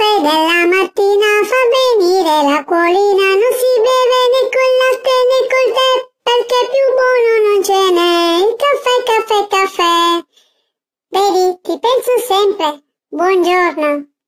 caffè della mattina fa venire l'acquolina, non si beve né col latte né col tè, perché più buono non ce n'è. Il caffè, caffè, caffè. Vedi, ti penso sempre. Buongiorno.